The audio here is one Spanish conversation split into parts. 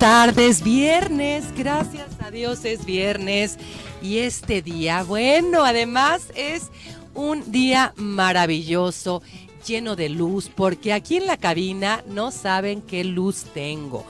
tardes, viernes, gracias a Dios es viernes y este día, bueno, además es un día maravilloso, lleno de luz, porque aquí en la cabina no saben qué luz tengo.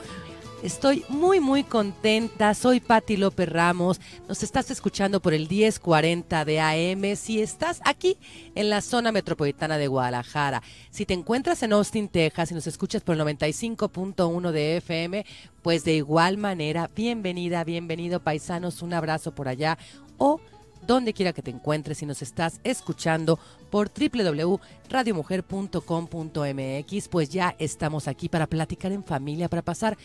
Estoy muy, muy contenta. Soy Patti López Ramos. Nos estás escuchando por el 1040 de AM. Si estás aquí en la zona metropolitana de Guadalajara, si te encuentras en Austin, Texas y nos escuchas por el 95.1 de FM, pues de igual manera, bienvenida, bienvenido, paisanos. Un abrazo por allá o donde quiera que te encuentres si nos estás escuchando por www.radiomujer.com.mx, pues ya estamos aquí para platicar en familia, para pasar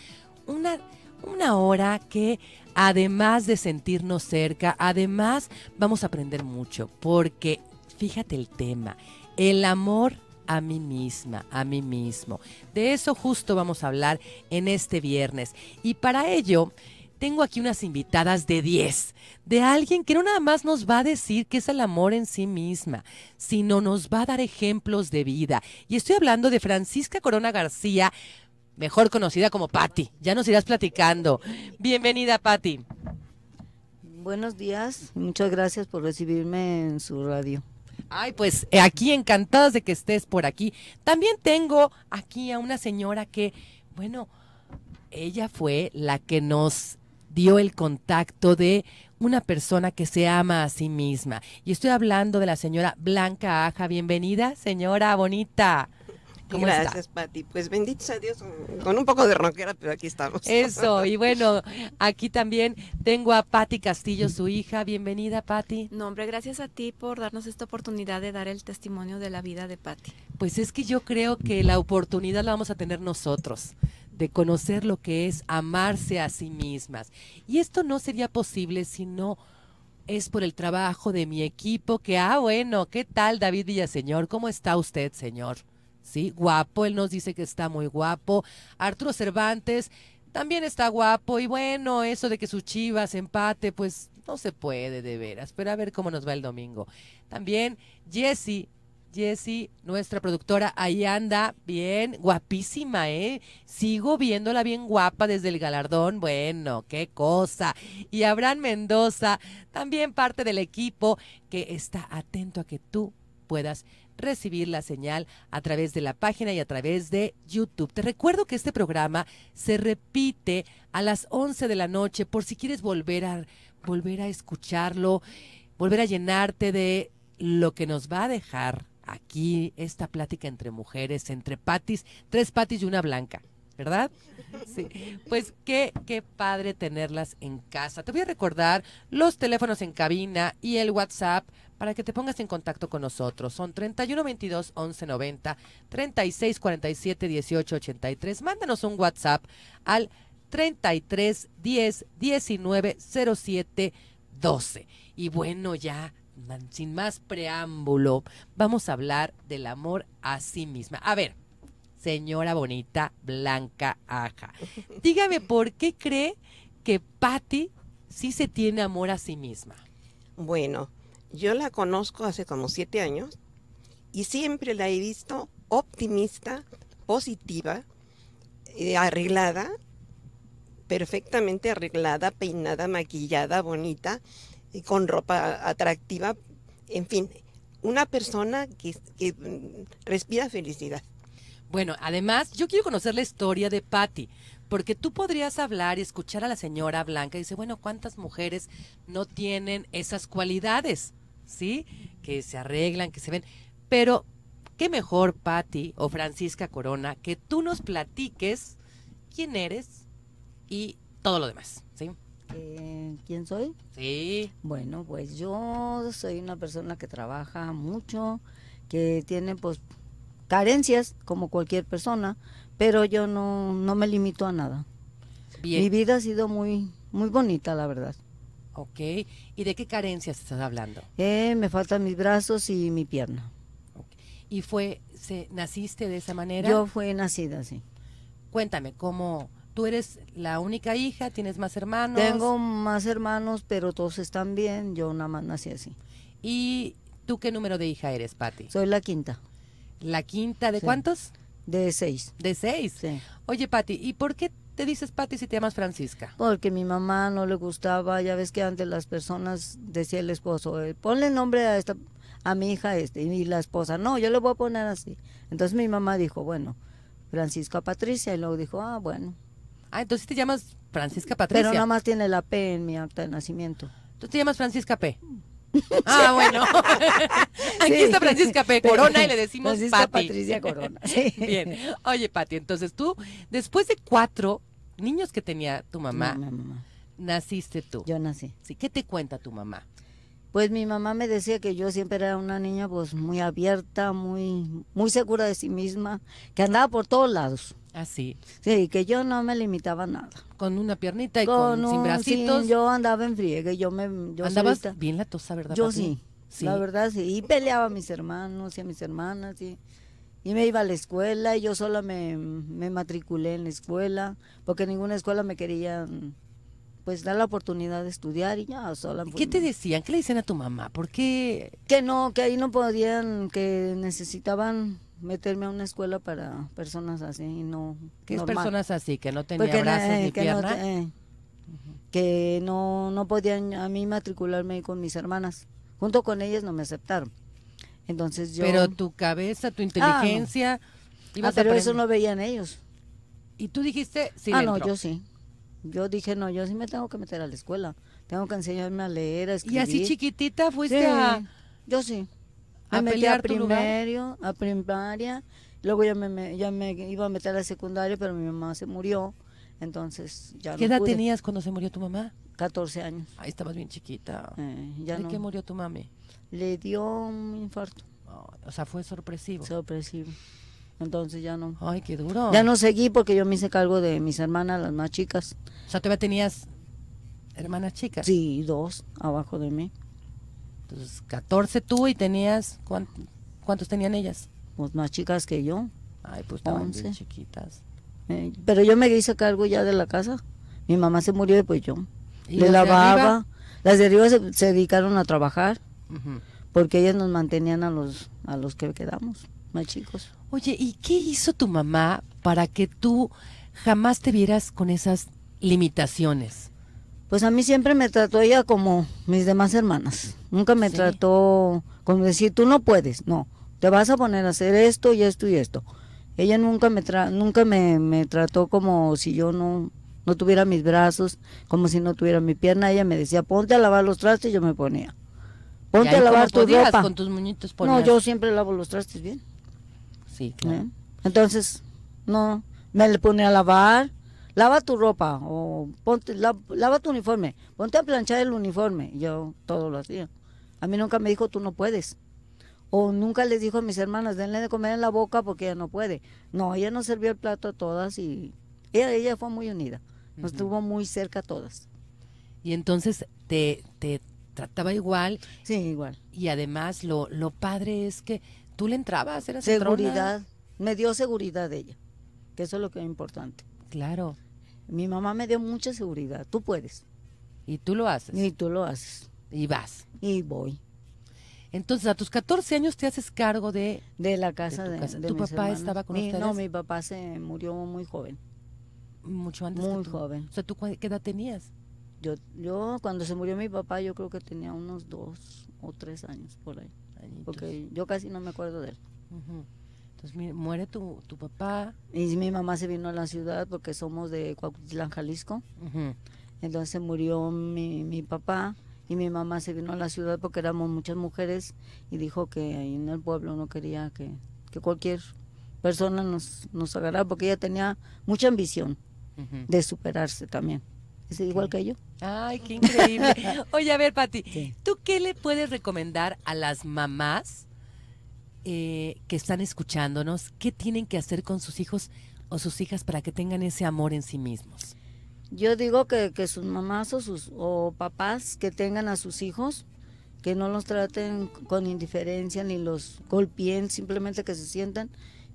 una, una hora que además de sentirnos cerca, además vamos a aprender mucho, porque fíjate el tema, el amor a mí misma, a mí mismo. De eso justo vamos a hablar en este viernes. Y para ello... Tengo aquí unas invitadas de 10, de alguien que no nada más nos va a decir qué es el amor en sí misma, sino nos va a dar ejemplos de vida. Y estoy hablando de Francisca Corona García, mejor conocida como Patti. Ya nos irás platicando. Bienvenida, Patti. Buenos días, muchas gracias por recibirme en su radio. Ay, pues eh, aquí encantadas de que estés por aquí. También tengo aquí a una señora que, bueno, ella fue la que nos dio el contacto de una persona que se ama a sí misma. Y estoy hablando de la señora Blanca Aja. Bienvenida, señora bonita. ¿Cómo Gracias, Pati. Pues bendito sea Dios, con un poco de roquera, pero aquí estamos. Eso, y bueno, aquí también tengo a Pati Castillo, su hija. Bienvenida, Pati. No, hombre, gracias a ti por darnos esta oportunidad de dar el testimonio de la vida de Pati. Pues es que yo creo que la oportunidad la vamos a tener nosotros de conocer lo que es amarse a sí mismas. Y esto no sería posible si no es por el trabajo de mi equipo que, ah, bueno, ¿qué tal David Villaseñor? ¿Cómo está usted, señor? ¿sí? Guapo, él nos dice que está muy guapo. Arturo Cervantes también está guapo y bueno, eso de que su Chivas empate, pues no se puede de veras, pero a ver cómo nos va el domingo. También Jessy Jessy, nuestra productora, ahí anda bien, guapísima, ¿eh? Sigo viéndola bien guapa desde el galardón, bueno, qué cosa. Y Abraham Mendoza, también parte del equipo que está atento a que tú puedas recibir la señal a través de la página y a través de YouTube. Te recuerdo que este programa se repite a las 11 de la noche por si quieres volver a, volver a escucharlo, volver a llenarte de lo que nos va a dejar aquí esta plática entre mujeres, entre patis, tres patis y una blanca. ¿verdad? Sí. Pues qué, qué padre tenerlas en casa. Te voy a recordar los teléfonos en cabina y el WhatsApp para que te pongas en contacto con nosotros. Son 3122 1190, 3647 1883. Mándanos un WhatsApp al 33 10 19 07 12. Y bueno, ya sin más preámbulo, vamos a hablar del amor a sí misma. A ver, señora bonita Blanca Aja. Dígame, ¿por qué cree que Patti sí se tiene amor a sí misma? Bueno, yo la conozco hace como siete años y siempre la he visto optimista, positiva, eh, arreglada, perfectamente arreglada, peinada, maquillada, bonita, y con ropa atractiva, en fin, una persona que mm, respira felicidad. Bueno, además, yo quiero conocer la historia de Patty, porque tú podrías hablar y escuchar a la señora Blanca y dice, bueno, ¿cuántas mujeres no tienen esas cualidades? ¿Sí? Que se arreglan, que se ven. Pero, ¿qué mejor, Patty o Francisca Corona, que tú nos platiques quién eres y todo lo demás? ¿Sí? Eh, ¿Quién soy? Sí. Bueno, pues yo soy una persona que trabaja mucho, que tiene pues carencias como cualquier persona, pero yo no, no me limito a nada. Mi vida ha sido muy, muy bonita, la verdad. Ok, ¿y de qué carencias estás hablando? Eh, me faltan mis brazos y mi pierna. ¿Y fue, se, naciste de esa manera? Yo fui nacida, sí. Cuéntame, ¿cómo, tú eres la única hija, tienes más hermanos? Tengo más hermanos, pero todos están bien, yo nada más nací así. ¿Y tú qué número de hija eres, Patti? Soy la quinta. La quinta, ¿de cuántos? De seis. De seis. Sí. Oye, Pati, ¿y por qué te dices Pati si te llamas Francisca? Porque mi mamá no le gustaba, ya ves que antes las personas decía el esposo, eh, ponle nombre a esta a mi hija este y la esposa, no, yo le voy a poner así. Entonces mi mamá dijo, bueno, Francisca Patricia y luego dijo, ah, bueno. Ah, entonces te llamas Francisca Patricia. Pero nada más tiene la P en mi acta de nacimiento. ¿Tú te llamas Francisca P? Ah, bueno. Aquí está Francisca Corona y le decimos Francisca Patricia Corona. Oye, Pati, entonces tú, después de cuatro niños que tenía tu mamá, naciste tú. Yo nací. Sí. ¿Qué te cuenta tu mamá? Pues mi mamá me decía que yo siempre era una niña pues muy abierta, muy, muy segura de sí misma, que andaba por todos lados. Así. Ah, sí, que yo no me limitaba a nada. Con una piernita y con, sin bracitos. yo andaba en friegue, yo me... Yo Andabas bien latosa, ¿verdad? Yo sí, la verdad sí. Y peleaba a mis hermanos y a mis hermanas y, y me iba a la escuela y yo sola me, me matriculé en la escuela porque ninguna escuela me querían pues dar la oportunidad de estudiar y ya sola. Pues, ¿Qué te decían? ¿Qué le decían a tu mamá? ¿Por qué? Que no, que ahí no podían, que necesitaban meterme a una escuela para personas así y no ¿Qué es personas así que no tenían brazos eh, ni que eh, que no no podían a mí matricularme con mis hermanas. Junto con ellas no me aceptaron. Entonces yo Pero tu cabeza, tu ah, inteligencia y ah, por eso no veían ellos. Y tú dijiste Ah, no, yo sí. Yo dije, no, yo sí me tengo que meter a la escuela. Tengo que enseñarme a leer, ¿Y así chiquitita fuiste a...? Yo sí a, a primaria, luego ya me, ya me iba a meter a secundaria, pero mi mamá se murió, entonces ya ¿Qué edad tenías cuando se murió tu mamá? 14 años. Ahí estabas bien chiquita. Eh, ya ¿De qué murió tu mami? Le dio un infarto. o sea, fue sorpresivo. Sorpresivo. Entonces ya no. Ay, qué duro. Ya no seguí porque yo me hice cargo de mis hermanas, las más chicas. O sea, tú ya tenías hermanas chicas. Sí, dos abajo de mí. Entonces, 14 tú y tenías, ¿cuántos, tenían ellas? Pues más chicas que yo. Ay, pues estaban chiquitas. Eh, pero yo me hice cargo ya de la casa. Mi mamá se murió y pues yo. Le lavaba. las de arriba se, dedicaron a trabajar. Porque ellas nos mantenían a los, a los que quedamos, más chicos. Oye, ¿y qué hizo tu mamá para que tú jamás te vieras con esas limitaciones? pues a mí siempre me trató ella como mis demás hermanas. Nunca me trató como decir, tú no puedes, no, te vas a poner a hacer esto y esto y esto. Ella nunca me, nunca me, me, trató como si yo no, tuviera mis brazos, como si no tuviera mi pierna. Ella me decía, ponte a lavar los trastes y yo me ponía. Ponte a lavar tu con tus muñitos No, yo siempre lavo los trastes bien. Sí, claro. ¿Eh? Entonces, no, me le pone a lavar, lava tu ropa o ponte, lava tu uniforme, ponte a planchar el uniforme. Yo todo lo hacía. A mí nunca me dijo, tú no puedes. O nunca les dijo a mis hermanas, denle de comer en la boca porque ella no puede. No, ella nos sirvió el plato a todas y ella, ella fue muy unida. Nos tuvo muy cerca a todas. Y entonces te, te trataba igual. Sí, igual. Y además lo, lo padre es que tú le entrabas, eras Seguridad. Me dio seguridad ella, que eso es lo que es importante. Claro. Mi mamá me dio mucha seguridad, tú puedes. Y tú lo haces. Y tú lo haces. Y vas. Y voy. Entonces, a tus 14 años te haces cargo de... De la casa de... ¿Tu, papá estaba con ustedes? No, mi papá se murió muy joven. Mucho antes. Muy joven. O sea, ¿tú qué edad tenías? Yo, yo, cuando se murió mi papá, yo creo que tenía unos dos o tres años por ahí. Porque yo casi no me acuerdo de él. Pues, muere tu, tu papá. Y mi mamá se vino a la ciudad porque somos de Cuautitlán, Jalisco. Entonces murió mi, mi papá y mi mamá se vino a la ciudad porque éramos muchas mujeres y dijo que ahí en el pueblo no quería que, cualquier persona nos, nos porque ella tenía mucha ambición de superarse también. Es igual que yo. Ay, qué increíble. Oye, a ver, Pati, ¿tú qué le puedes recomendar a las mamás eh, que están escuchándonos, ¿qué tienen que hacer con sus hijos o sus hijas para que tengan ese amor en sí mismos? Yo digo que, sus mamás o, sus, o papás que tengan a sus hijos, que no los traten con indiferencia ni los golpeen, simplemente que se sientan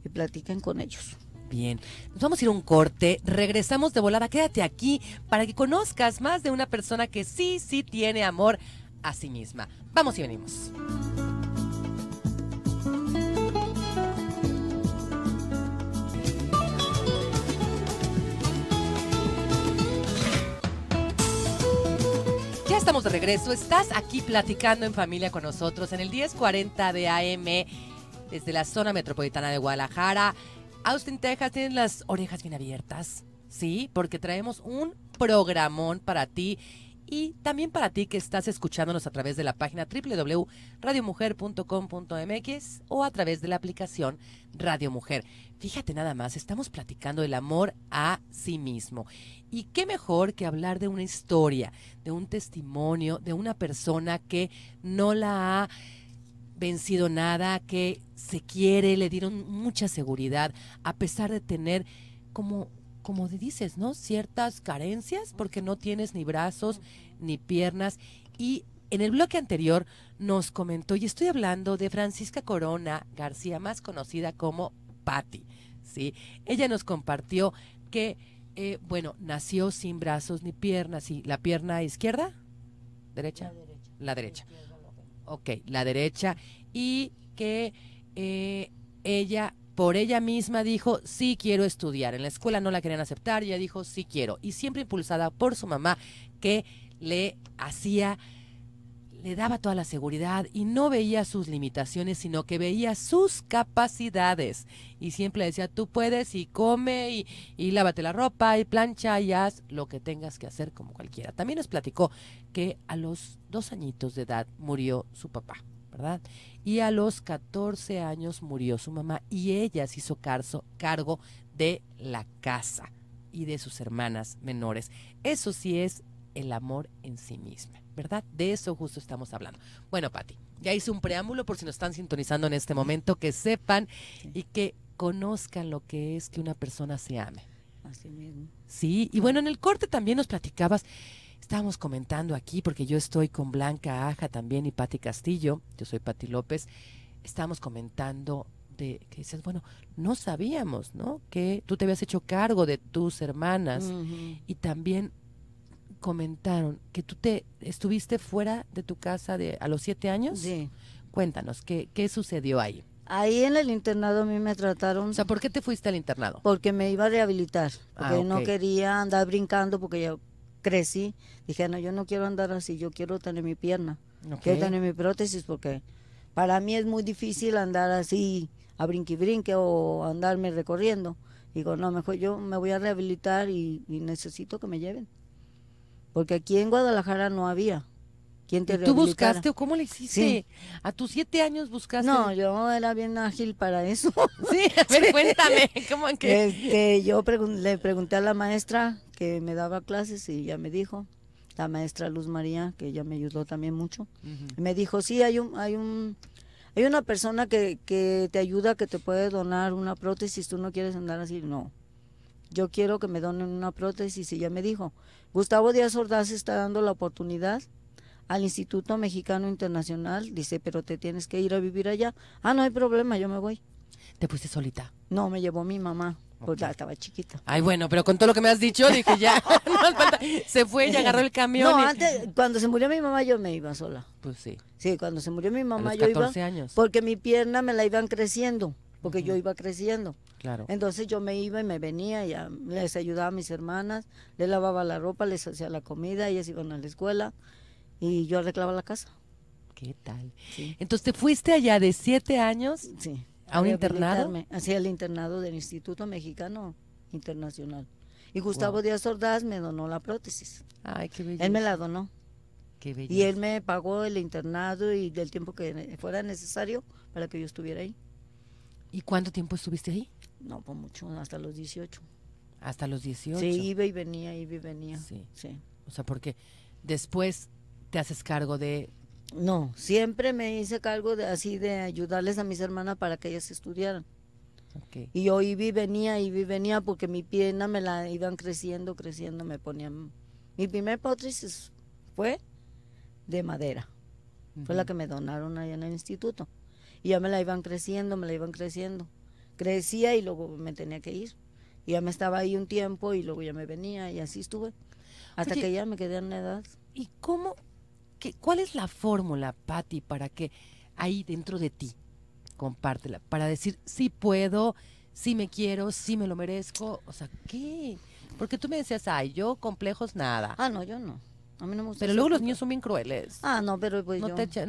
y platiquen con ellos. Bien, nos vamos a ir a un corte, regresamos de volada, quédate aquí para que conozcas más de una persona que sí, sí tiene amor a sí misma. Vamos y venimos. estamos de regreso. Estás aquí platicando en familia con nosotros en el 1040 de AM desde la zona metropolitana de Guadalajara. Austin, Texas, tienes las orejas bien abiertas, ¿sí? Porque traemos un programón para ti y también para ti que estás escuchándonos a través de la página www.radiomujer.com.mx o a través de la aplicación Radio Mujer. Fíjate nada más, estamos platicando el amor a sí mismo. ¿Y qué mejor que hablar de una historia, de un testimonio, de una persona que no la ha vencido nada, que se quiere, le dieron mucha seguridad, a pesar de tener como como dices, ¿no? Ciertas carencias porque no tienes ni brazos ni piernas. Y en el bloque anterior nos comentó, y estoy hablando de Francisca Corona García, más conocida como Patti, ¿sí? Ella nos compartió que, eh, bueno, nació sin brazos ni piernas, y la pierna izquierda, derecha, la derecha, la derecha. ok, la derecha, y que eh, ella por ella misma dijo, sí quiero estudiar. En la escuela no la querían aceptar, ella dijo, sí quiero. Y siempre impulsada por su mamá, que le hacía, le daba toda la seguridad y no veía sus limitaciones, sino que veía sus capacidades. Y siempre decía, tú puedes y come y, y lávate la ropa y plancha y haz lo que tengas que hacer como cualquiera. También nos platicó que a los dos añitos de edad murió su papá. ¿verdad? Y a los 14 años murió su mamá y ella se hizo cargo de la casa y de sus hermanas menores. Eso sí es el amor en sí misma, ¿verdad? De eso justo estamos hablando. Bueno, Patti, ya hice un preámbulo por si nos están sintonizando en este momento, que sepan y que conozcan lo que es que una persona se ame. Así mismo. Sí, y ah. bueno, en el corte también nos platicabas Estábamos comentando aquí, porque yo estoy con Blanca Aja también y Pati Castillo, yo soy Pati López, estábamos comentando de que dices, bueno, no sabíamos, ¿no? Que tú te habías hecho cargo de tus hermanas y también comentaron que tú te estuviste fuera de tu casa de, a los siete años. Sí. Cuéntanos, ¿qué, sucedió ahí? Ahí en el internado a mí me trataron. O sea, ¿por qué te fuiste al internado? Porque me iba a rehabilitar. Porque ah, no quería andar brincando porque ya crecí, dije, no, yo no quiero andar así, yo quiero tener mi pierna, quiero tener mi prótesis porque para mí es muy difícil andar así a brinque brinque o andarme recorriendo. Digo, no, mejor yo me voy a rehabilitar y, necesito que me lleven. Porque aquí en Guadalajara no había. ¿Quién te ¿Tú buscaste o cómo le hiciste? ¿A tus siete años buscaste? No, yo era bien ágil para eso. Sí, a ver, cuéntame. ¿cómo que? Este, yo le pregunté a la maestra que me daba clases y ya me dijo, la maestra Luz María, que ella me ayudó también mucho, me dijo, sí, hay un, hay un, hay una persona que, te ayuda, que te puede donar una prótesis, tú no quieres andar así, no. Yo quiero que me donen una prótesis y ya me dijo, Gustavo Díaz Ordaz está dando la oportunidad al Instituto Mexicano Internacional, dice, pero te tienes que ir a vivir allá. Ah, no hay problema, yo me voy. ¿Te fuiste solita? No, me llevó mi mamá porque estaba chiquita. Ay, bueno, pero con todo lo que me has dicho, dije ya, se fue y agarró el camión. No, antes, cuando se murió mi mamá, yo me iba sola. Pues sí. Sí, cuando se murió mi mamá, a los 14 años. Porque mi pierna me la iban creciendo, porque yo iba creciendo. Claro. Entonces yo me iba y me venía, ya les ayudaba a mis hermanas, les lavaba la ropa, les hacía la comida, ellas iban a la escuela y yo arreglaba la casa. ¿Qué tal? Entonces te fuiste allá de siete años. Sí ¿A un internado? Hacía el internado del Instituto Mexicano Internacional. Y Gustavo Díaz Ordaz me donó la prótesis. Ay, qué bello. Él me la donó. Qué Y él me pagó el internado y del tiempo que fuera necesario para que yo estuviera ahí. ¿Y cuánto tiempo estuviste ahí? No, pues mucho, hasta los 18. ¿Hasta los 18? Sí, iba y venía, iba y venía. sí. O sea, porque después te haces cargo de no, siempre me hice cargo de así de ayudarles a mis hermanas para que ellas estudiaran. Y yo iba y venía, iba y venía porque mi pierna me la iban creciendo, creciendo, me ponían... Mi primer prótesis fue de madera. Fue la que me donaron allá en el instituto. Y ya me la iban creciendo, me la iban creciendo. Crecía y luego me tenía que ir. Y ya me estaba ahí un tiempo y luego ya me venía y así estuve. Hasta que ya me quedé en la edad. ¿Y cómo, ¿Qué, ¿Cuál es la fórmula, Patti, para que ahí dentro de ti, compártela, para decir, sí puedo, sí me quiero, sí me lo merezco? O sea, ¿qué? Porque tú me decías, ay, yo complejos nada. Ah, no, yo no. A mí no me gusta. Pero luego los niños son bien crueles. Ah, no, pero pues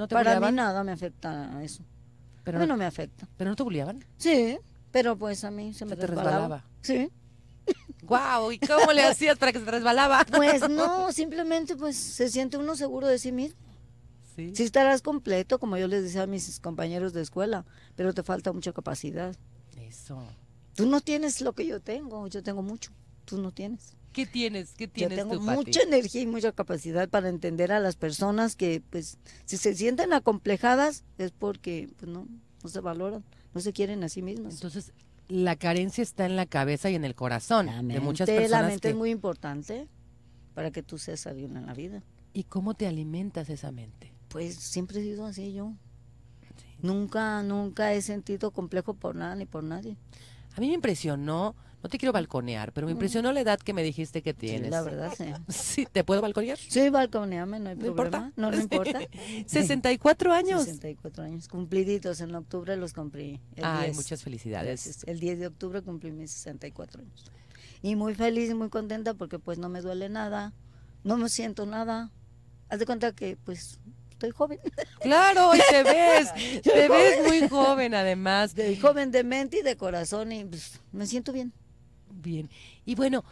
para mí nada me afecta eso. Pero no, me afecta. ¿Pero no te bulliaban? Sí, pero pues a mí se me te resbalaba. Sí guau ¿y cómo le hacías para que se resbalaba? Pues no, simplemente pues se siente uno seguro de sí mismo. Sí. sí estarás completo, como yo les decía a mis compañeros de escuela, pero te falta mucha capacidad. Eso. Tú no tienes lo que yo tengo, yo tengo mucho, tú no tienes. ¿Qué tienes? ¿Qué tienes? Yo tengo mucha energía y mucha capacidad para entender a las personas que, pues, si se sienten acomplejadas es porque, pues, no, no se valoran, no se quieren a sí mismas. Entonces, la carencia está en la cabeza y en el corazón de muchas personas. La mente es muy importante para que tú seas alguien en la vida. ¿Y cómo te alimentas esa mente? Pues siempre he sido así yo. Nunca, nunca he sentido complejo por nada ni por nadie. A mí me impresionó no te quiero balconear, pero me mm. impresionó la edad que me dijiste que tienes. la verdad, sí. sí. ¿Te puedo balconear? Sí, balconeame, no hay problema. Importa? No, no importa. 64 años. 64 años, cumpliditos. En octubre los cumplí. Ah, Ay, muchas felicidades. El 10 de octubre cumplí mis 64 años. Y muy feliz y muy contenta porque pues no me duele nada, no me siento nada. Haz de cuenta que pues estoy joven. Claro, y te ves, te ves muy joven además. De joven de mente y de corazón y pues, me siento bien. Bien. Y bueno,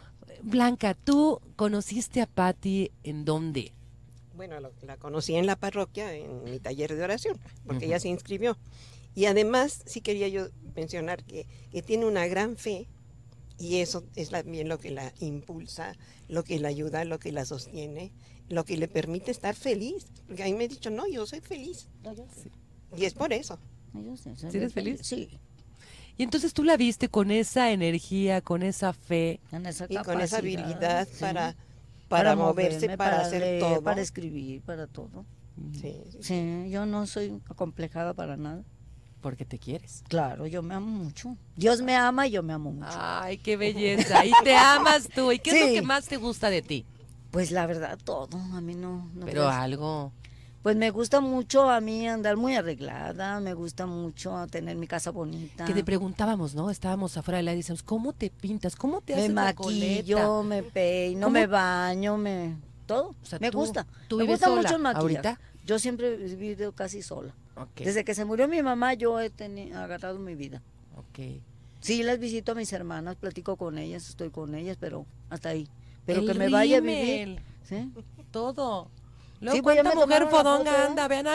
Blanca, ¿tú conociste a Patti en dónde? Bueno, la conocí en la parroquia, en mi taller de oración, porque ella se inscribió. Y además, sí quería yo mencionar que, tiene una gran fe y eso es también lo que la impulsa, lo que la ayuda, lo que la sostiene, lo que le permite estar feliz. Porque a mí me he dicho, no, yo soy feliz. Y es por eso. ¿Eres feliz? Sí. Y entonces tú la viste con esa energía, con esa fe. Con esa y con esa habilidad para, para, moverse, para, hacer todo. Para escribir, para todo. Sí, yo no soy acomplejada para nada. Porque te quieres. Claro, yo me amo mucho. Dios me ama y yo me amo mucho. Ay, qué belleza. y te amas tú. ¿Y qué es lo que más te gusta de ti? Pues la verdad, todo. A mí no. no Pero algo. Pues me gusta mucho a mí andar muy arreglada, me gusta mucho tener mi casa bonita. Que te preguntábamos, ¿no? Estábamos afuera del aire y decíamos, ¿cómo te pintas? ¿Cómo te la haces Me maquillo, me peino, me baño, me... Todo. me gusta. Tú me mucho ¿Ahorita? Yo siempre he vivido casi sola. Desde que se murió mi mamá yo he tenido, agarrado mi vida. Ok. Sí, las visito a mis hermanas, platico con ellas, estoy con ellas, pero hasta ahí. Pero que me vaya a vivir. ¿sí? Todo sí, mujer podonga ¿eh? anda? Vean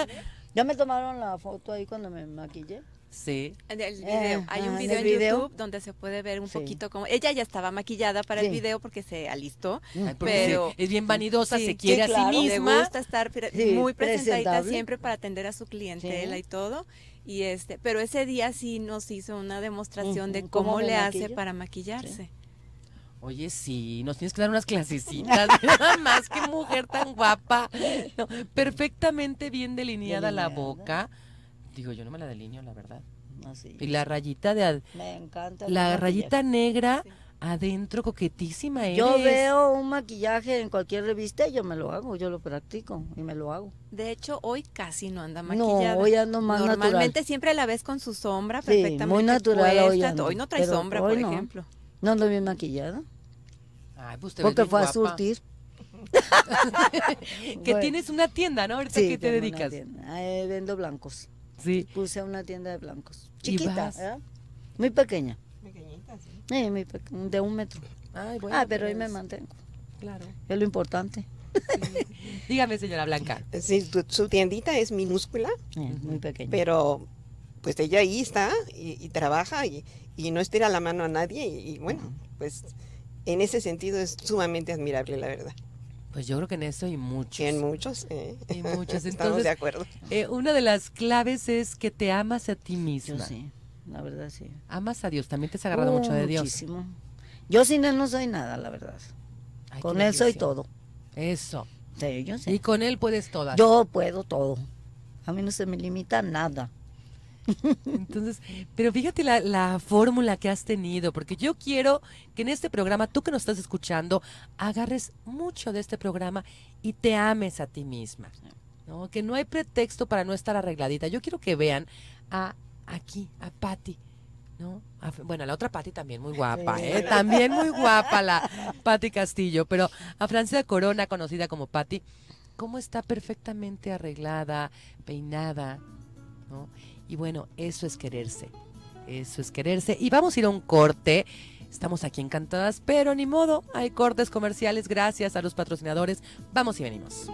¿Ya me tomaron la foto ahí cuando me maquillé? Sí. Eh, hay un ah, video en, YouTube donde se puede ver un poquito como ella ya estaba maquillada para el video porque se alistó, pues pero es bien vanidosa, se quiere a sí misma. Le gusta estar muy presentadita siempre para atender a su clientela y todo. Y este, pero ese día sí nos hizo una demostración de cómo, le hace para maquillarse. Oye, sí, nos tienes que dar unas clasecitas, nada más, qué mujer tan guapa. perfectamente bien delineada, la boca. Digo, yo no me la delineo, la verdad. Y la rayita de... Me encanta. La rayita negra adentro, coquetísima eres. Yo veo un maquillaje en cualquier revista y yo me lo hago, yo lo practico y me lo hago. De hecho, hoy casi no anda maquillada. hoy ando más Normalmente siempre la ves con su sombra perfectamente muy natural Hoy, no trae sombra, por ejemplo. No ando bien maquillada. Pues Porque fue a surtir. que tienes una tienda, ¿no? Ahorita ¿qué te dedicas. vendo blancos. Sí. Puse una tienda de blancos. Chiquita, ¿eh? Muy pequeña. sí. muy de un metro. ah, pero ahí pues. me mantengo. Claro. Es lo importante. Dígame, señora Blanca. Sí, su tiendita es minúscula, muy pequeña. Pero pues ella ahí está y, y trabaja y, y no estira la mano a nadie y, bueno, pues en ese sentido es sumamente admirable, la verdad. Pues yo creo que en eso hay muchos. En muchos, eh. En muchos. Estamos de acuerdo. Eh, una de las claves es que te amas a ti misma. Yo sí, la verdad sí. Amas a Dios, también te has agarrado mucho de Dios. Muchísimo. Yo sin Él no soy nada, la verdad. con Él soy todo. Eso. Sí, yo sé. Y con Él puedes todo. Yo puedo todo. A mí no se me limita nada. Entonces, pero fíjate la, fórmula que has tenido, porque yo quiero que en este programa, tú que nos estás escuchando, agarres mucho de este programa y te ames a ti misma. ¿no? Que no hay pretexto para no estar arregladita. Yo quiero que vean a aquí, a Patti, ¿no? bueno, la otra Patti también muy guapa, ¿eh? También muy guapa la Patti Castillo, pero a Francia Corona, conocida como Patti, cómo está perfectamente arreglada, peinada, ¿no? Y bueno, eso es quererse. Eso es quererse. Y vamos a ir a un corte. Estamos aquí encantadas, pero ni modo, hay cortes comerciales gracias a los patrocinadores. Vamos y venimos.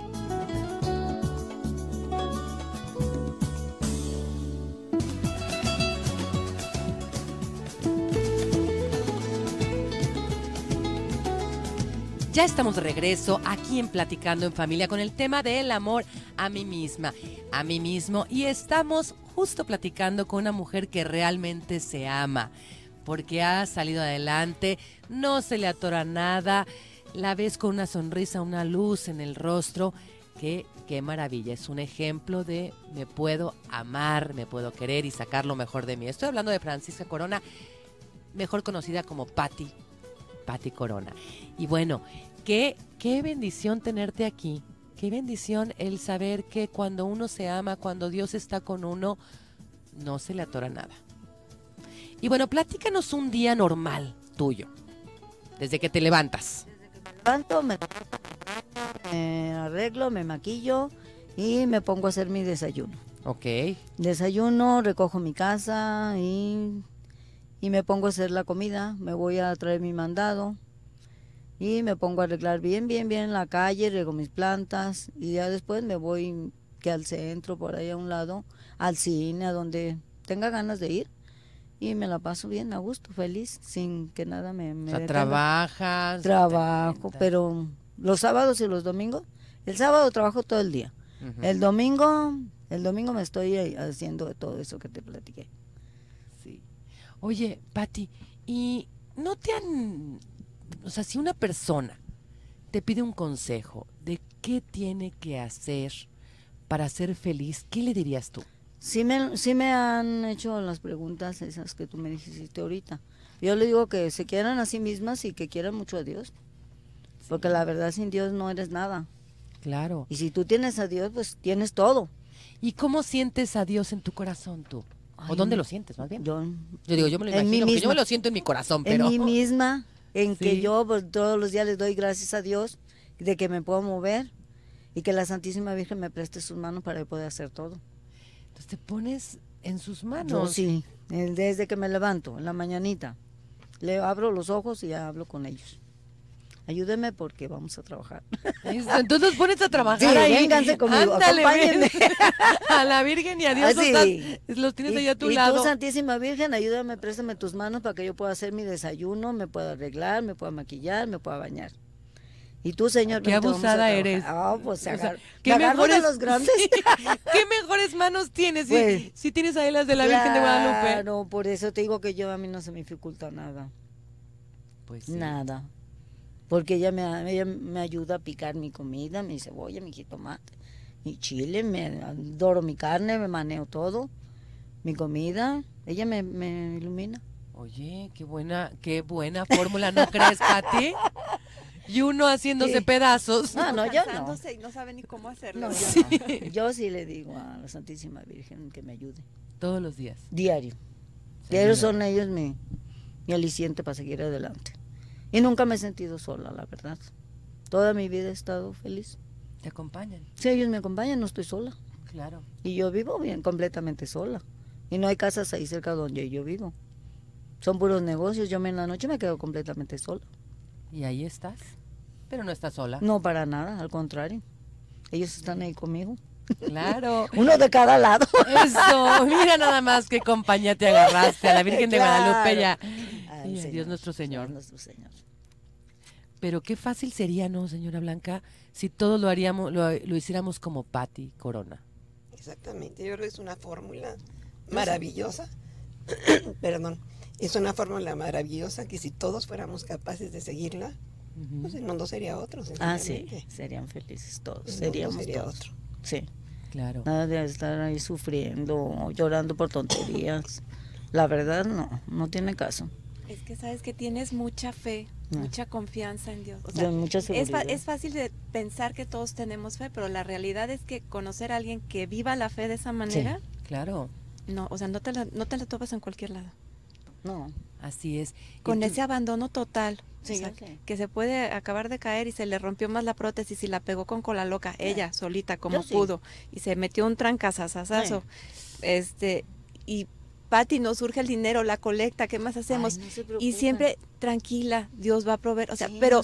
Ya estamos de regreso aquí en Platicando en Familia con el tema del amor a mí misma, a mí mismo. Y estamos justo platicando con una mujer que realmente se ama, porque ha salido adelante, no se le atora nada, la ves con una sonrisa, una luz en el rostro. qué qué maravilla, es un ejemplo de me puedo amar, me puedo querer y sacar lo mejor de mí. Estoy hablando de Francisca Corona, mejor conocida como Patti Pati Corona. Y bueno, qué, qué bendición tenerte aquí. Qué bendición el saber que cuando uno se ama, cuando Dios está con uno, no se le atora nada. Y bueno, platícanos un día normal tuyo, desde que te levantas. Desde que me levanto, me, me arreglo, me maquillo y me pongo a hacer mi desayuno. Ok. Desayuno, recojo mi casa y y me pongo a hacer la comida, me voy a traer mi mandado y me pongo a arreglar bien, bien, bien la calle, riego mis plantas y ya después me voy que al centro, por ahí a un lado, al cine, a donde tenga ganas de ir y me la paso bien, a gusto, feliz, sin que nada me... trabaja o sea, trabajas. Trabajo, pero los sábados y los domingos, el sábado trabajo todo el día. El domingo, el domingo me estoy eh, haciendo todo eso que te platiqué. Oye, Patti, ¿y no te han... O sea, si una persona te pide un consejo de qué tiene que hacer para ser feliz, ¿qué le dirías tú? Sí me, me han hecho las preguntas esas que tú me dijiste ahorita. Yo le digo que se quieran a sí mismas y que quieran mucho a Dios. Porque la verdad sin Dios no eres nada. Claro. Y si tú tienes a Dios, pues tienes todo. ¿Y cómo sientes a Dios en tu corazón tú? ¿O dónde lo sientes, más bien? Yo, yo me lo siento en mi corazón, pero... En mí misma, en que yo pues, todos los días les doy gracias a Dios de que me puedo mover y que la Santísima Virgen me preste sus manos para poder hacer todo. Entonces te pones en sus manos. Yo, sí, desde que me levanto, en la mañanita. Le abro los ojos y hablo con ellos ayúdame porque vamos a trabajar. Entonces pones a trabajar sí, ahí. Vénganse conmigo, acompáñenme. A la Virgen y a Dios ah, los, tienes allá a tu lado. Santísima Virgen, ayúdame, préstame tus manos para que yo pueda hacer mi desayuno, me pueda arreglar, me pueda maquillar, me pueda bañar. Y tú, señor, qué abusada eres. Ah, pues ¿qué mejores, los grandes. ¿Qué mejores manos tienes? Si, pues, tienes ahí las de la Virgen de Guadalupe. Claro, por eso te digo que yo a mí no se me dificulta nada. Pues sí. Nada porque ella me, ayuda a picar mi comida, mi cebolla, mi jitomate, mi chile, me adoro mi carne, me maneo todo, mi comida, ella me, ilumina. Oye, qué buena, qué buena fórmula, ¿no crees, Pati? Y uno haciéndose pedazos. No, no, yo no. Y no sabe ni cómo hacerlo. yo, sí. le digo a la Santísima Virgen que me ayude. Todos los días. Diario. ellos son ellos mi, mi aliciente para seguir adelante. Y nunca me he sentido sola, la verdad. Toda mi vida he estado feliz. ¿Te acompañan? Sí, ellos me acompañan, no estoy sola. Claro. Y yo vivo bien, completamente sola. Y no hay casas ahí cerca donde yo vivo. Son puros negocios, yo en la noche me quedo completamente sola. ¿Y ahí estás? Pero no estás sola. No, para nada, al contrario. Ellos están ahí conmigo. Claro. Uno de cada lado. Eso, mira nada más qué compañía te agarraste. A la Virgen de Guadalupe ya Dios nuestro Señor. Pero qué fácil sería, ¿no, señora Blanca, si todos lo haríamos, lo, hiciéramos como Patti Corona? Exactamente, yo creo que es una fórmula maravillosa. Perdón, es una fórmula maravillosa que si todos fuéramos capaces de seguirla, pues el mundo sería otro. Ah, sí, serían felices todos. sería otro. Sí. Claro. Nada de estar ahí sufriendo, llorando por tonterías. La verdad, no, no tiene caso. Es que sabes que tienes mucha fe, ah. mucha confianza en Dios. es, fácil de pensar que todos tenemos fe, pero la realidad es que conocer a alguien que viva la fe de esa manera. claro. No, o sea, no te, la, no te la topas en cualquier lado. No. Así es. Con ese abandono total. que se puede acabar de caer y se le rompió más la prótesis y la pegó con cola loca, ella solita, como pudo, y se metió un trancazazazo. Este, y Pati, nos surge el dinero, la colecta, ¿qué más hacemos? y siempre tranquila, Dios va a proveer. O sea, pero,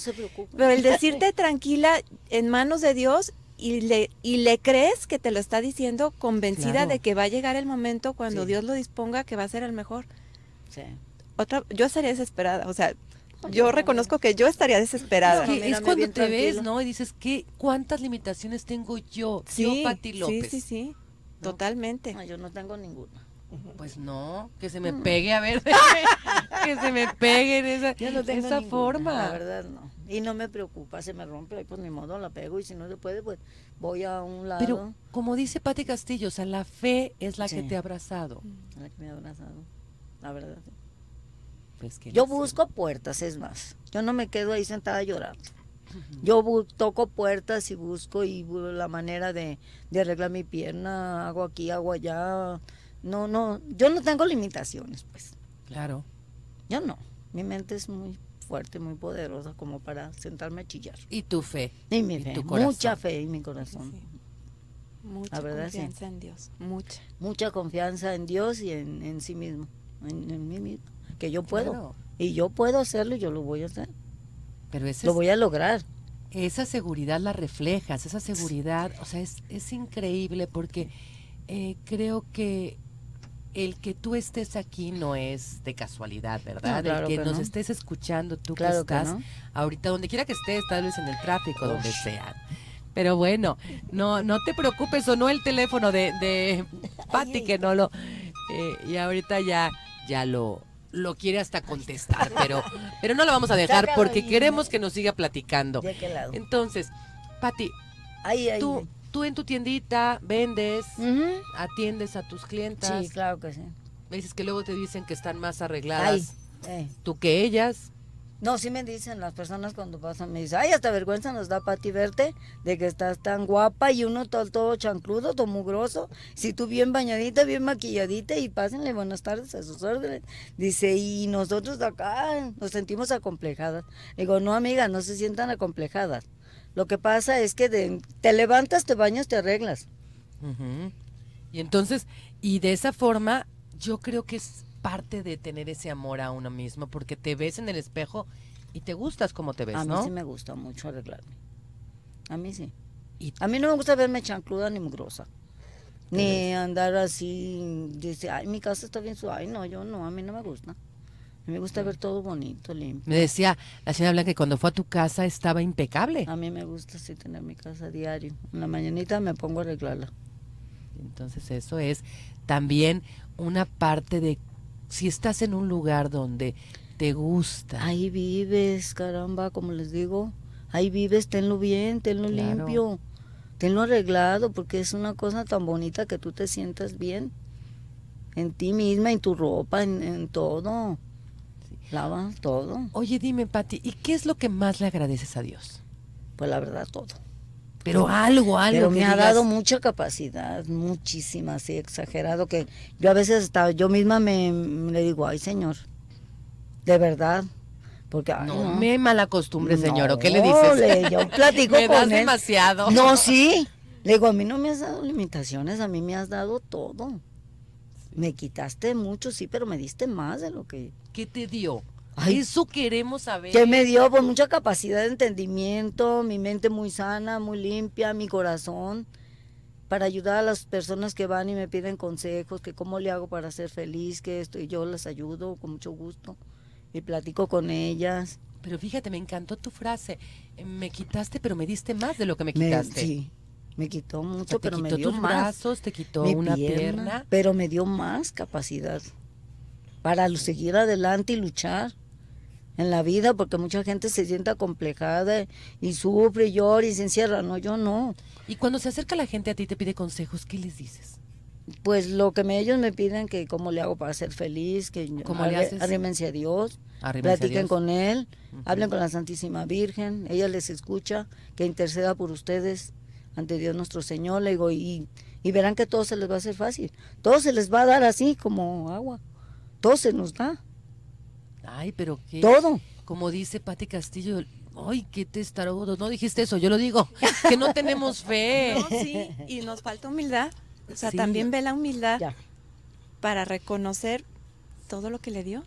pero el decirte tranquila en manos de Dios y le, y le crees que te lo está diciendo convencida de que va a llegar el momento cuando Dios lo disponga que va a ser el mejor. Sí. Otra, yo estaría desesperada, o sea, yo reconozco que yo estaría desesperada. es, cuando te ves, ¿no? Y dices, que ¿cuántas limitaciones tengo yo? Sí, yo, Pati López. Sí, sí, sí, totalmente. yo no tengo ninguna. Pues no, que se me mm. pegue, a ver, que se me pegue en esa, forma. La verdad no. Y no me preocupa, se me rompe, pues ni modo, la pego y si no se puede, pues voy a un lado. Pero como dice Pati Castillo, o sea, la fe es la que te ha abrazado. Mm. La que me ha abrazado, la verdad. Pues yo busco puertas, es más. Yo no me quedo ahí sentada llorando. Yo toco puertas y busco y la manera de, de arreglar mi pierna, hago aquí, hago allá, no, no, yo no tengo limitaciones, pues. Claro. Yo no. Mi mente es muy fuerte, muy poderosa como para sentarme a chillar. ¿Y tu fe? Y mucha fe en mi corazón. Mucha verdad, confianza en Dios, mucha. Mucha confianza en Dios y en, en sí mismo, en, mí mismo, que yo puedo. Y yo puedo hacerlo y yo lo voy a hacer. Pero ese lo voy a lograr. Esa seguridad la reflejas, esa seguridad, o sea, es, es increíble porque eh, creo que el que tú estés aquí no es de casualidad, ¿verdad? el que, nos estés escuchando, tú que estás ahorita, donde quiera que estés, tal vez en el tráfico, donde sea. Pero bueno, no, no te preocupes, o no el teléfono de, de Patti que no lo... Eh, y ahorita ya, ya lo, lo quiere hasta contestar, pero, pero no lo vamos a dejar porque queremos que nos siga platicando. Entonces, Patti, tú tú en tu tiendita vendes, atiendes a tus clientas. Sí, claro que sí. Me dices que luego te dicen que están más arregladas ay, eh. tú que ellas. No, sí me dicen las personas cuando pasan, me dicen, ay, hasta vergüenza nos da ti verte de que estás tan guapa y uno todo, todo chancludo, todo mugroso. Si tú bien bañadita, bien maquilladita y pásenle buenas tardes a sus órdenes. Dice, y nosotros de acá nos sentimos acomplejadas. Digo, no, amiga, no se sientan acomplejadas. Lo que pasa es que te levantas, te bañas, te arreglas. Y entonces, y de esa forma, yo creo que es parte de tener ese amor a uno mismo, porque te ves en el espejo y te gustas como te ves, a ¿no? mí sí me gusta mucho arreglarme. A mí sí. a mí no me gusta verme chancluda ni mugrosa. Ni andar así, dice, ay, mi casa está bien suave. Ay, no, yo no, a mí no me gusta me gusta ver todo bonito, limpio. Me decía la señora Blanca que cuando fue a tu casa estaba impecable. A mí me gusta así tener mi casa diario. En la mañanita me pongo a arreglarla. Entonces eso es también una parte de si estás en un lugar donde te gusta. Ahí vives, caramba, como les digo, ahí vives, tenlo bien, tenlo limpio, tenlo arreglado, porque es una cosa tan bonita que tú te sientas bien en ti misma, en tu ropa, en todo lavan todo. Oye, dime, Pati, ¿y qué es lo que más le agradeces a Dios? Pues la verdad, todo. Pero algo, algo. me ha dado mucha capacidad, muchísima, así exagerado, que yo a veces estaba yo misma me, le digo, ay, señor, de verdad, porque, no, me mala costumbre, señor. ¿O qué le dices? Le, yo platico él. demasiado. No, sí. Le digo, a mí no me has dado limitaciones, a mí me has dado todo. Me quitaste mucho, sí, pero me diste más de lo que... ¿Qué te dio? Eso queremos saber. ¿Qué me dio? Pues mucha capacidad de entendimiento, mi mente muy sana, muy limpia, mi corazón, para ayudar a las personas que van y me piden consejos, que cómo le hago para ser feliz, que esto, y yo las ayudo con mucho gusto y platico con ellas. Pero fíjate, me encantó tu frase, eh, me quitaste, pero me diste más de lo que me quitaste. sí, me quitó mucho, pero te quitó me dio tus brazos, te quitó una pierna, Pero me dio más capacidad para seguir adelante y luchar en la vida, porque mucha gente se sienta complejada y sufre, y llora y se encierra. No, yo no. Y cuando se acerca la gente a ti y te pide consejos, ¿qué les dices? Pues lo que me, ellos me piden, que cómo le hago para ser feliz, que ¿Cómo arrímense a Dios, platiquen con Él, hablen con la Santísima Virgen, ella les escucha, que interceda por ustedes ante Dios nuestro Señor, le digo, y, verán que todo se les va a hacer fácil, todo se les va a dar así como agua, todo se nos da. Ay, pero qué. Todo. Como dice Pati Castillo, ay, qué testarudo, no dijiste eso, yo lo digo, que no tenemos fe. sí, y nos falta humildad, o sea, también ve la humildad para reconocer todo lo que le dio.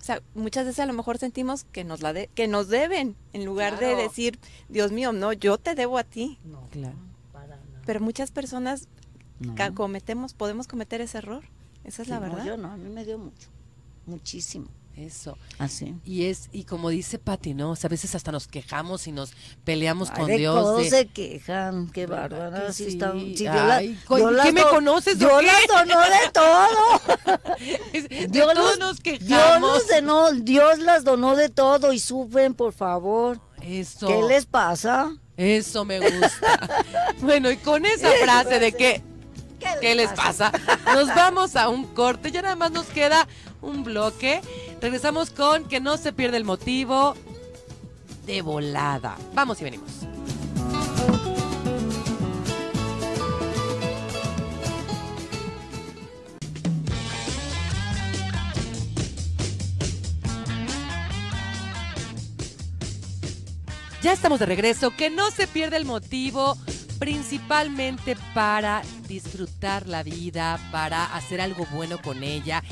O sea, muchas veces a lo mejor sentimos que nos la de, que nos deben en lugar de decir, Dios mío, no, yo te debo a ti. No, claro. Pero muchas personas cometemos podemos cometer ese error. Esa es la verdad. yo no, a mí me dio mucho. Muchísimo. Eso. Así. Ah, y es y como dice Pati, ¿no? a veces hasta nos quejamos y nos peleamos con Dios. Todos se quejan, qué bárbaras Sí. Están... ¿Qué me conoces? Yo las donó de todo. Dios todos nos quejamos. Dios, Dios las donó de todo y suben, por favor. Eso. ¿Qué les pasa? Eso me gusta. bueno, y con esa frase de que ¿Qué les, pasa? Nos vamos a un corte. Ya nada más nos queda un bloque. Regresamos con que no se pierde el motivo de volada. Vamos y venimos. Ya estamos de regreso, que no se pierda el motivo principalmente para disfrutar la vida, para hacer algo bueno con ella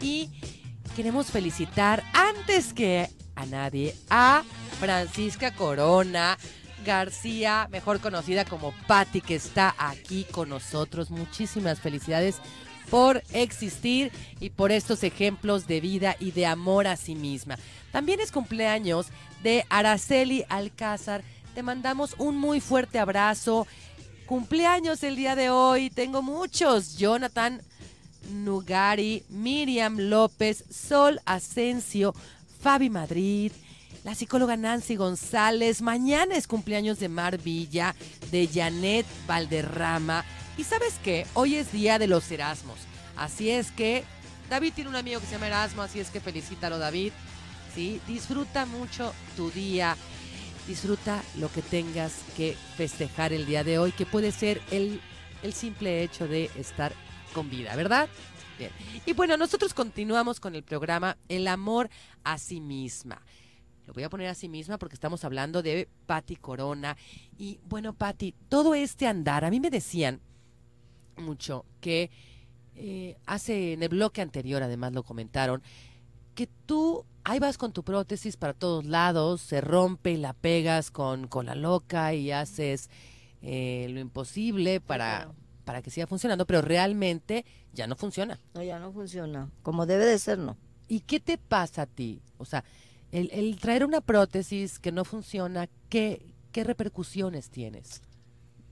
y queremos felicitar antes que a nadie a Francisca Corona. García, mejor conocida como Patti, que está aquí con nosotros. Muchísimas felicidades por existir y por estos ejemplos de vida y de amor a sí misma. También es cumpleaños de Araceli Alcázar. Te mandamos un muy fuerte abrazo. Cumpleaños el día de hoy. Tengo muchos. Jonathan Nugari, Miriam López, Sol Asensio, Fabi Madrid, la psicóloga Nancy González. Mañana es cumpleaños de Mar Villa, de Janet Valderrama. Y sabes qué, hoy es día de los Erasmos. Así es que David tiene un amigo que se llama Erasmo, así es que felicítalo David. ¿sí? Disfruta mucho tu día. Disfruta lo que tengas que festejar el día de hoy, que puede ser el, el simple hecho de estar con vida, ¿verdad? Bien. Y bueno, nosotros continuamos con el programa El amor a sí misma. Lo voy a poner a sí misma porque estamos hablando de Patti Corona. Y bueno, Patti, todo este andar, a mí me decían mucho que eh, hace en el bloque anterior, además lo comentaron, que tú ahí vas con tu prótesis para todos lados, se rompe y la pegas con, cola la loca y haces eh, lo imposible para, para que siga funcionando, pero realmente ya no funciona. No, ya no funciona. Como debe de ser, no. ¿Y qué te pasa a ti? O sea, el, traer una prótesis que no funciona, ¿qué, qué repercusiones tienes?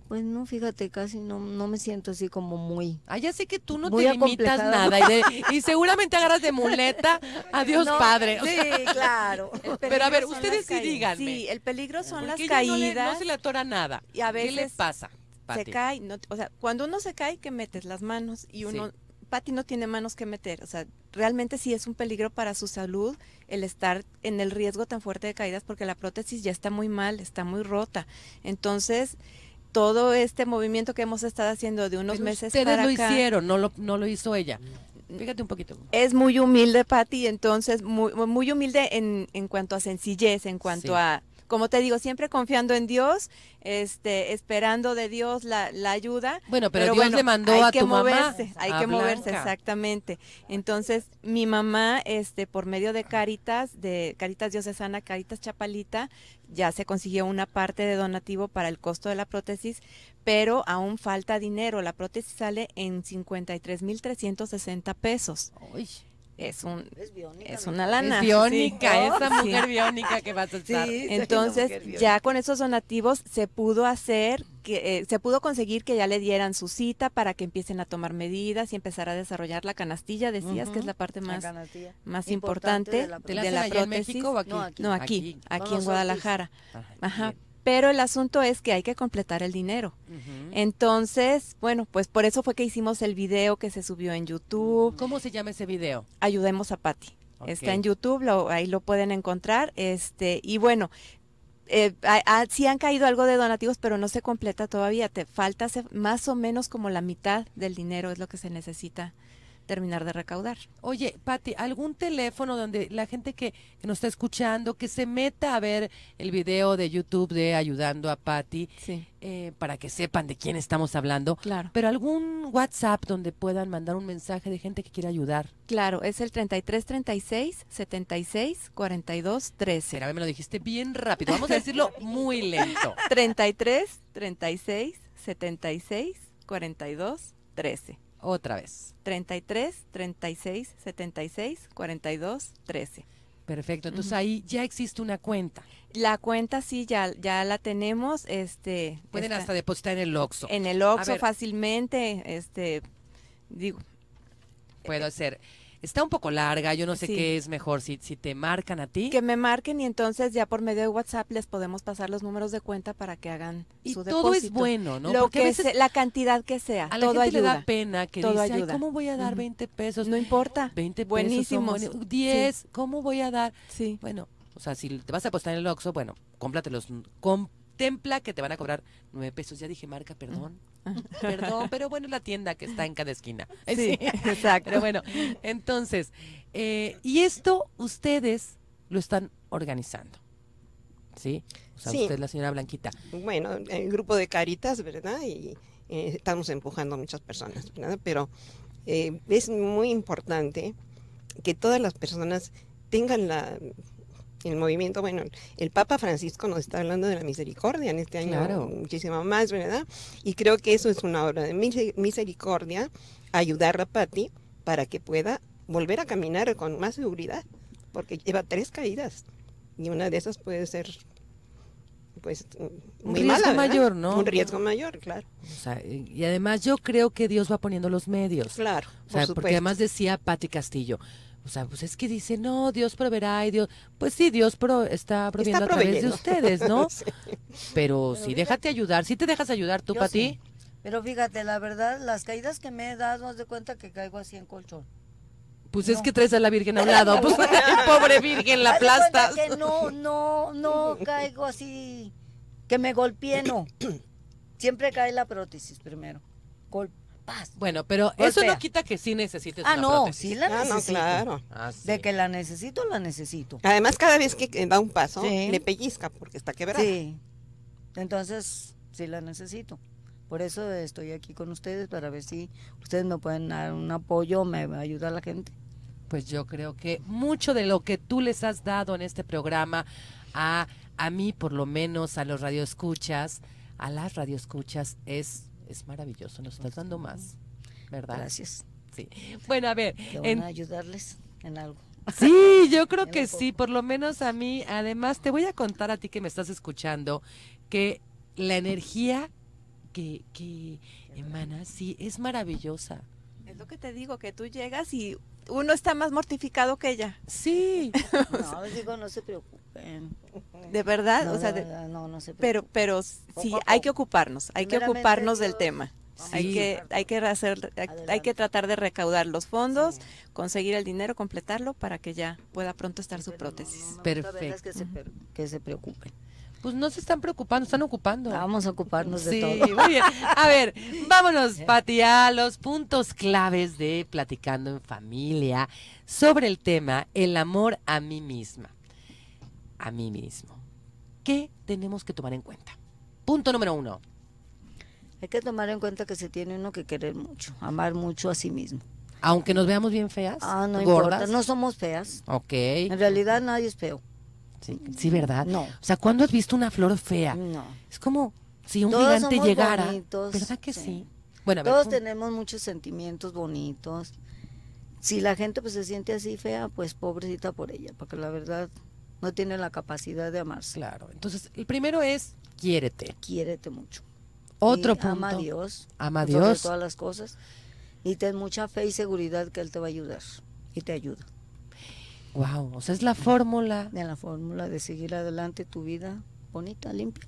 Pues no, fíjate, casi no, no me siento así como muy. Ah, ya sé que tú no te limitas nada y, seguramente agarras de muleta. Adiós, padre. Sí, claro. Pero a ver, ustedes sí díganme. Sí, el peligro son las caídas. No, no, se le atora nada. Y a ver ¿Qué le pasa? se cae, o sea, cuando uno se cae, que metes las manos y uno, Patty no tiene manos que meter, o sea, realmente sí es un peligro para su salud el estar en el riesgo tan fuerte de caídas porque la prótesis ya está muy mal, está muy rota. Entonces, todo este movimiento que hemos estado haciendo de unos meses ustedes para lo hicieron, no lo, no lo hizo ella. Fíjate un poquito. Es muy humilde, Patty, entonces, muy, muy humilde en, en cuanto a sencillez, en cuanto a como te digo, siempre confiando en Dios, este, esperando de Dios la, la ayuda. Bueno, pero, Dios le mandó a que moverse, Hay que moverse, exactamente. Entonces, mi mamá, este, por medio de Caritas, de Caritas Diocesana, Caritas Chapalita, ya se consiguió una parte de donativo para el costo de la prótesis, pero aún falta dinero. La prótesis sale en 53.360 pesos. Uy es un es, una lana. Es esa mujer biónica que va a Entonces, ya con esos donativos se pudo hacer que eh, se pudo conseguir que ya le dieran su cita para que empiecen a tomar medidas y empezar a desarrollar la canastilla, decías que es la parte más más importante, de la, prótesis. México o aquí? No, aquí, aquí, en Guadalajara. Ajá pero el asunto es que hay que completar el dinero. Entonces, bueno, pues por eso fue que hicimos el video que se subió en YouTube. ¿Cómo se llama ese video? Ayudemos a Patti. Está en YouTube, ahí lo pueden encontrar. Este, y bueno, eh, sí han caído algo de donativos, pero no se completa todavía. Te falta más o menos como la mitad del dinero es lo que se necesita terminar de recaudar. Oye, Patti, ¿algún teléfono donde la gente que, nos está escuchando, que se meta a ver el video de YouTube de Ayudando a Patti, eh, para que sepan de quién estamos hablando? Claro. Pero algún WhatsApp donde puedan mandar un mensaje de gente que quiera ayudar. Claro, es el 3336 76 42 13. Mira, me lo dijiste bien rápido, vamos a decirlo muy lento. 33 36 76 42 13. Otra vez. 33 36 76 42 13. Perfecto, entonces ahí ya existe una cuenta. La cuenta sí, ya, ya la tenemos. este Pueden hasta depositar en el OXO. En el OXO fácilmente, este, digo. Puedo eh, hacer está un poco larga, yo no sé qué es mejor, si, si te marcan a ti. Que me marquen y entonces ya por medio de WhatsApp les podemos pasar los números de cuenta para que hagan y todo es bueno, ¿no? Lo que es la cantidad que sea, a la gente le da pena que todo dice, Ay, ¿cómo voy a dar 20 pesos? No importa. 20 pesos 10, ¿cómo voy a dar? Sí. Bueno, o sea, si te vas a apostar en el Oxxo, bueno, cómplatelos, contempla que te van a cobrar 9 pesos. Ya dije marca, perdón. Perdón, pero bueno, la tienda que está en cada esquina. Sí, exacto. Pero bueno, entonces, eh, y esto ustedes lo están organizando. ¿Sí? O sea, usted es la señora Blanquita. Bueno, el grupo de Caritas, ¿verdad? Y eh, estamos empujando a muchas personas, ¿verdad? Pero eh, es muy importante que todas las personas tengan la el movimiento, bueno, el Papa Francisco nos está hablando de la misericordia en este año, muchísimo más, ¿verdad? Y creo que eso es una obra de misericordia, ayudar a Patti para que pueda volver a caminar con más seguridad, porque lleva tres caídas y una de esas puede ser pues muy un riesgo mayor, ¿no? Un riesgo mayor, claro. y además yo creo que Dios va poniendo los medios. Claro. O sea, porque además decía Patti Castillo, o sea, pues es que dice, no, Dios proveerá y Dios. Pues sí, Dios pro, está proviendo a través de ustedes, ¿no? Pero, sí, déjate ayudar. ¿Sí te dejas ayudar tú, para ti Pero fíjate, la verdad, las caídas que me he dado, haz de cuenta que caigo así en colchón. Pues es que traes a la Virgen a un lado. pues, pobre Virgen, la aplastas. no, no, no caigo así. Que me golpeé, no. Siempre cae la prótesis primero. Golpe paz. Bueno, pero eso no quita que sí necesites ah, no, Sí la ah, necesito. no, claro. Ah, de que la necesito, la necesito. Además, cada vez que da un paso, le pellizca porque está quebrada. Sí. Entonces, sí la necesito. Por eso estoy aquí con ustedes para ver si ustedes me pueden dar un apoyo, me ayuda a la gente. Pues yo creo que mucho de lo que tú les has dado en este programa a, a mí, por lo menos, a los radioescuchas, a las radioescuchas, es es maravilloso, nos estás dando más, ¿verdad? Gracias. Sí. Bueno, a ver. en... ayudarles en algo. Sí, yo creo que sí, por lo menos a mí. Además, te voy a contar a ti que me estás escuchando que la energía que, que emana, sí, es maravillosa. Es lo que te digo, que tú llegas y uno está más mortificado que ella. Sí. No, digo, no se preocupe. De verdad, o sea, no, no, pero, pero sí, hay que ocuparnos, hay que ocuparnos del tema. Hay que hay que hacer hay, que tratar de recaudar los fondos, conseguir el dinero, completarlo para que ya pueda pronto estar su prótesis. Perfecto. Que se, preocupen. Pues no se están preocupando, están ocupando. Vamos a ocuparnos de todo. A ver, vámonos, Pati, a los puntos claves de Platicando en Familia sobre el tema el amor a mí misma a mí mismo. ¿Qué tenemos que tomar en cuenta? Punto número uno. Hay que tomar en cuenta que se tiene uno que querer mucho, amar mucho a sí mismo. Aunque nos veamos bien feas. Ah, no importa, no somos feas. Ok. En realidad nadie es feo. Sí, ¿verdad? No. O sea, ¿cuándo has visto una flor fea? No. Es como si un gigante llegara. Bonitos, ¿Verdad que sí? Bueno, Todos tenemos muchos sentimientos bonitos. Si la gente pues se siente así fea, pues pobrecita por ella, porque la verdad no tiene la capacidad de amarse. Claro. Entonces, el primero es quiérete. Quiérete mucho. Otro punto. Ama a Dios. Ama a Dios. todas las cosas. Y ten mucha fe y seguridad que Él te va a ayudar. Y te ayuda. Wow. O sea, es la fórmula. De la fórmula de seguir adelante tu vida bonita, limpia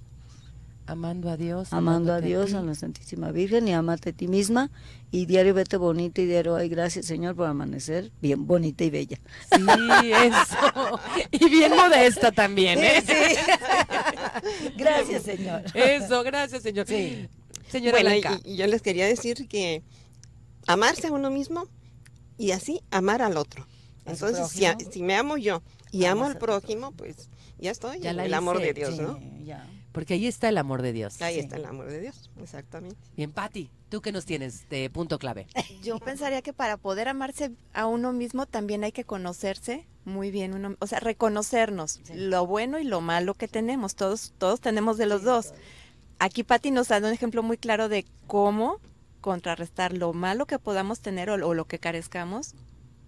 amando a Dios. Amando a Dios, a, la Santísima Virgen y amate a ti misma. Y diario vete bonita y diario, ay, gracias Señor por amanecer bien bonita y bella. Sí, eso. y bien modesta también, ¿eh? gracias Señor. Eso, gracias Señor. Sí. Señora Y, yo les quería decir que amarse a uno mismo y así amar al otro. Entonces, si, me amo yo y amo al prójimo, pues ya estoy en el amor de Dios, sí, Ya. Porque ahí está el amor de Dios. Ahí está el amor de Dios, exactamente. Bien, Patti, ¿tú qué nos tienes de punto clave? Yo pensaría que para poder amarse a uno mismo también hay que conocerse muy bien, uno, o sea, reconocernos lo bueno y lo malo que tenemos, todos, todos tenemos de los dos. Aquí Patti nos da un ejemplo muy claro de cómo contrarrestar lo malo que podamos tener o, o lo que carezcamos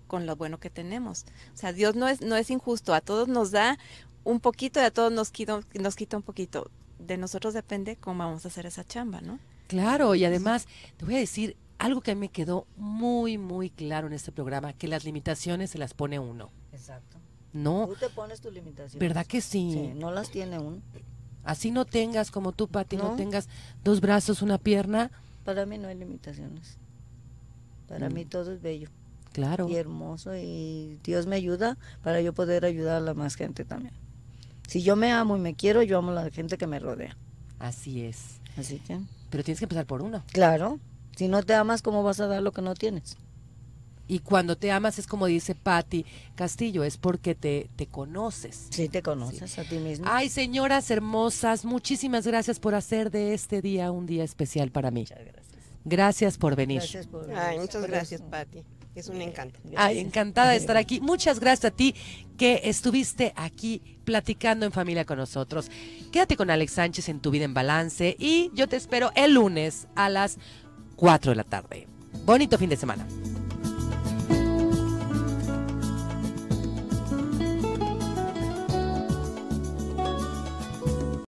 con lo bueno que tenemos. O sea, Dios no es, no es injusto, a todos nos da un poquito y a todos nos quita, nos quita un poquito de nosotros depende cómo vamos a hacer esa chamba, ¿no? Claro, y además te voy a decir algo que me quedó muy, muy claro en este programa, que las limitaciones se las pone uno. Exacto. No. Tú te pones tus limitaciones. ¿Verdad que sí? no las tiene uno. Así no tengas, como tú, Pati, no, tengas dos brazos, una pierna. Para mí no hay limitaciones. Para mí mm. todo es bello. Claro. Y hermoso y Dios me ayuda para yo poder ayudar a la más gente también. Si yo me amo y me quiero, yo amo a la gente que me rodea. Así es. Así que. Pero tienes que empezar por uno. Claro. Si no te amas, ¿cómo vas a dar lo que no tienes? Y cuando te amas es como dice Patti Castillo, es porque te, te conoces. Sí, te conoces a ti mismo. Ay, señoras hermosas, muchísimas gracias por hacer de este día un día especial para mí. Muchas gracias. Gracias por venir. Gracias por venir. Ay, muchas gracias, Patti. Es un encanto. Ay, encantada de estar aquí. Muchas gracias a ti que estuviste aquí platicando en familia con nosotros. Quédate con Alex Sánchez en Tu Vida en Balance y yo te espero el lunes a las 4 de la tarde. Bonito fin de semana.